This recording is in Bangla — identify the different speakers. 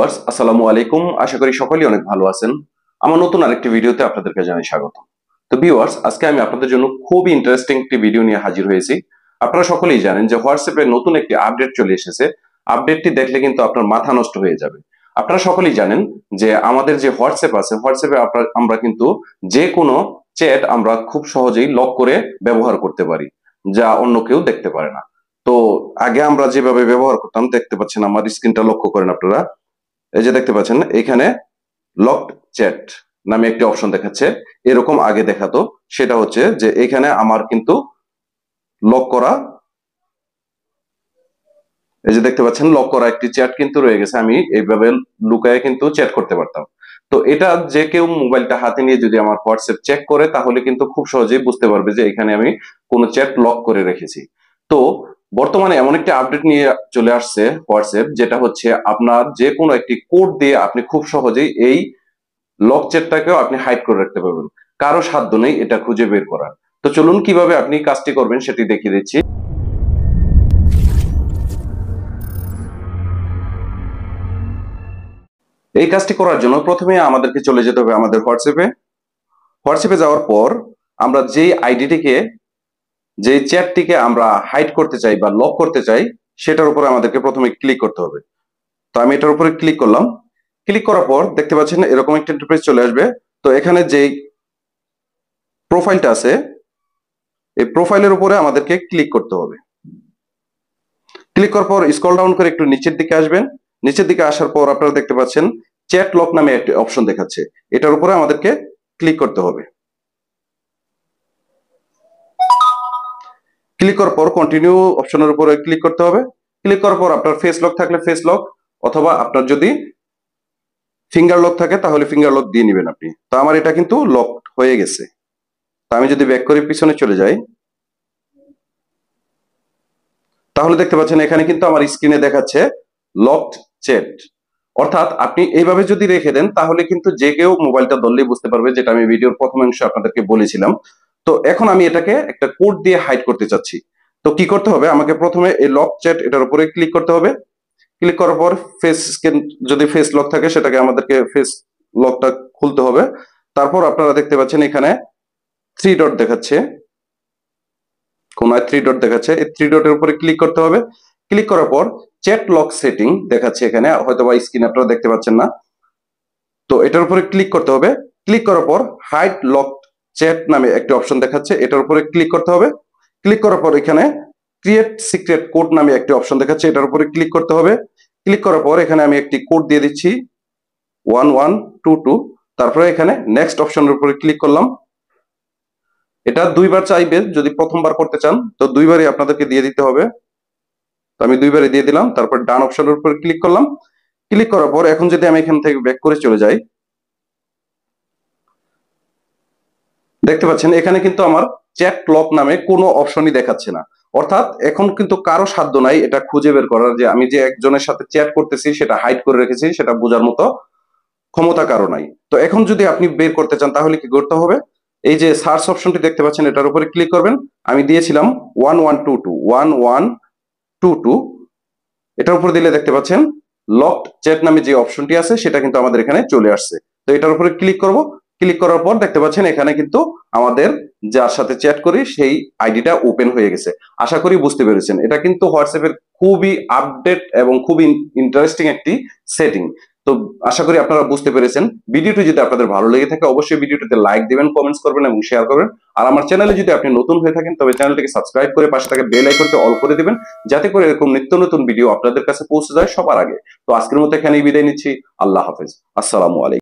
Speaker 1: ভিউয়ার্স আসসালামু আলাইকুম আশা করি সকলেই অনেক ভালো আছেন আমার নতুন আরেকটি ভিডিওতে আপনাদেরকে জানাই স্বাগত তো ভিউয়ার্স আজকে আমি আপনাদের জন্য খুবই ইন্টারেস্টিং একটি ভিডিও নিয়ে হাজির হয়েছি আপনারা সকলেই জানেন যে হোয়াটসঅ্যাপে নতুন একটি আপডেট চলে এসেছে আপডেটটি দেখলে কিন্তু আপনার মাথা নষ্ট হয়ে যাবে আপনারা সকলেই জানেন যে আমাদের যে হোয়াটসঅ্যাপ আছে হোয়াটসঅ্যাপে আমরা কিন্তু যে কোনো চ্যাট আমরা খুব সহজেই লক করে ব্যবহার করতে পারি যা অন্য কেউ দেখতে পারে না তো আগে আমরা যেভাবে ব্যবহার করতাম দেখতে পাচ্ছেন আমার স্ক্রিনটা লক্ষ্য করেন আপনারা এই যে দেখতে পাচ্ছেন এখানে লকড চ্যাট নামে একটি অপশন দেখাচ্ছে এরকম আগে দেখাতো সেটা হচ্ছে যে এখানে আমার কিন্তু লক করা এই যে দেখতে পাচ্ছেন লক করা একটি চ্যাট কিন্তু রয়ে গেছে আমি এইভাবে লুকায় কিন্তু চ্যাট করতে পারতাম তো এটা যে কেউ মোবাইলটা হাতে নিয়ে যদি আমার হোয়াটসঅ্যাপ চেক করে তাহলে কিন্তু খুব সহজেই বুঝতে পারবে যে এখানে আমি কোনো চ্যাট লক করে রেখেছি তো বর্তমানে এমন একটি আপডেট নিয়ে চলে আসছে হোয়াটসঅ্যাপ যেটা হচ্ছে আপনার যে কোনো একটি কোড দিয়ে আপনি খুব সহজেই এই লক চেটটাকেও আপনি হাইড করে রাখতে পারবেন কারো সাধ্য নেই এটা খুঁজে বের করার তো চলুন কিভাবে আপনি কাজটি করবেন সেটি দেখিয়ে দিচ্ছি এই কাজটি করার জন্য প্রথমে আমাদেরকে চলে যেতে হবে আমাদের হোয়াটসঅ্যাপে হোয়াটসঅ্যাপে যাওয়ার পর আমরা যেই আইডিটিকে যে চেয়ারটিকে আমরা হাইট করতে চাই বা লক করতে চাই সেটার উপরে আমাদেরকে প্রথমে ক্লিক করতে হবে তো আমি এটার উপরে ক্লিক করলাম ক্লিক করার পর দেখতে পাচ্ছেন এরকম একটা ইন্টারফেস চলে আসবে তো এখানে যে প্রোফাইলটা আছে এই প্রোফাইলের উপরে আমাদেরকে ক্লিক করতে হবে ক্লিক করার পর স্কল ডাউন করে একটু নিচের দিকে আসবেন নিচের দিকে আসার পর আপনারা দেখতে পাচ্ছেন চ্যাট লক নামে একটি অপশন দেখাচ্ছে এটার উপরে আমাদেরকে ক্লিক করতে হবে ক্লিক করার পর কন্টিনিউ অপশনের উপরে ক্লিক করতে হবে ক্লিক করার পর আপনার ফেস লক থাকলে ফেস লক অথবা আপনার যদি ফিঙ্গার লক থাকে তাহলে ফিঙ্গার লক দিয়ে নেবেন আপনি তো আমার এটা কিন্তু লক হয়ে গেছে তা আমি যদি ব্যাক করে পিছনে চলে যাই তাহলে দেখতে পাচ্ছেন এখানে কিন্তু আমার স্ক্রিনে দেখাচ্ছে লকড চ্যাট অর্থাৎ আপনি এইভাবে যদি রেখে দেন তাহলে কিন্তু যে কেউ মোবাইলটা দললেই বুঝতে পারবে যেটা আমি ভিডিওর প্রথম অংশে আপনাদেরকে বলেছিলাম তো এখন আমি এটাকে একটা কোড দিয়ে হাইড করতে চাচ্ছি তো কি করতে হবে আমাকে প্রথমে এই লক চ্যাট এটার উপরে ক্লিক করতে হবে ক্লিক করার পর ফেস স্ক্যান যদি ফেস লক থাকে সেটাকে আমাদেরকে ফেস লকটা খুলতে হবে তারপর আপনারা দেখতে পাচ্ছেন এখানে থ্রি ডট দেখাচ্ছে কোনায় থ্রি ডট দেখাচ্ছে এই থ্রি ডটের উপরে ক্লিক করতে হবে ক্লিক করার পর চ্যাট লক সেটিং দেখাচ্ছে এখানে হয়তো বা স্ক্রিন আপনারা দেখতে পাচ্ছেন না তো এটার উপরে ক্লিক করতে হবে ক্লিক করার পর হাইড লক চ্যাট নামে একটি অপশন দেখাচ্ছে এটার উপরে ক্লিক করতে হবে ক্লিক করার পর এখানে ক্রিয়েট সিক্রেট কোড নামে একটি অপশন দেখাচ্ছে এটার উপরে ক্লিক করতে হবে ক্লিক করার পর এখানে আমি একটি কোড দিয়ে দিচ্ছি ওয়ান ওয়ান টু টু তারপরে এখানে নেক্সট অপশনের উপরে ক্লিক করলাম এটা দুইবার চাইবে যদি প্রথমবার করতে চান তো দুইবারই আপনাদেরকে দিয়ে দিতে হবে তো আমি দুইবারই দিয়ে দিলাম তারপর ডান অপশনের উপরে ক্লিক করলাম ক্লিক করার পর এখন যদি আমি এখান থেকে ব্যাক করে চলে যাই দেখতে পাচ্ছেন এখানে কিন্তু আমার চ্যাট লক নামে কোনো অপশনই দেখাচ্ছে না অর্থাৎ এখন কিন্তু কারো সাধ্য নাই এটা খুঁজে বের করার যে আমি যে একজনের সাথে চ্যাট করতেছি সেটা হাইড করে রেখেছি সেটা বোঝার মতো ক্ষমতা কারো নাই তো এখন যদি আপনি বের করতে চান তাহলে কি করতে হবে এই যে সার্চ অপশনটি দেখতে পাচ্ছেন এটার উপরে ক্লিক করবেন আমি দিয়েছিলাম one one two two one one two two এটার উপরে দিলে দেখতে পাচ্ছেন লকড চ্যাট নামে যে অপশনটি আছে সেটা কিন্তু আমাদের এখানে চলে আসছে তো এটার উপরে ক্লিক করব ক্লিক করার পর দেখতে পাচ্ছেন এখানে কিন্তু আমাদের যার সাথে চ্যাট করি সেই আইডিটা ওপেন হয়ে গেছে আশা করি বুঝতে পেরেছেন এটা কিন্তু হোয়াটসঅ্যাপের খুবই আপডেট এবং খুবই ইন্টারেস্টিং একটি সেটিং তো আশা করি আপনারা বুঝতে পেরেছেন ভিডিওটি যদি আপনাদের ভালো লেগে থাকে অবশ্যই ভিডিওটিতে লাইক দেবেন কমেন্টস করবেন এবং শেয়ার করবেন আর আমার চ্যানেলে যদি আপনি নতুন হয়ে থাকেন তবে চ্যানেলটিকে সাবস্ক্রাইব করে পাশে থাকে বেল আইকনটি অল করে দেবেন যাতে করে এরকম নিত্য নতুন ভিডিও আপনাদের কাছে পৌঁছে যায় সবার আগে তো আজকের মতো এখানেই বিদায় নিচ্ছি আল্লাহ হাফেজ আসসালামু আলাইকুম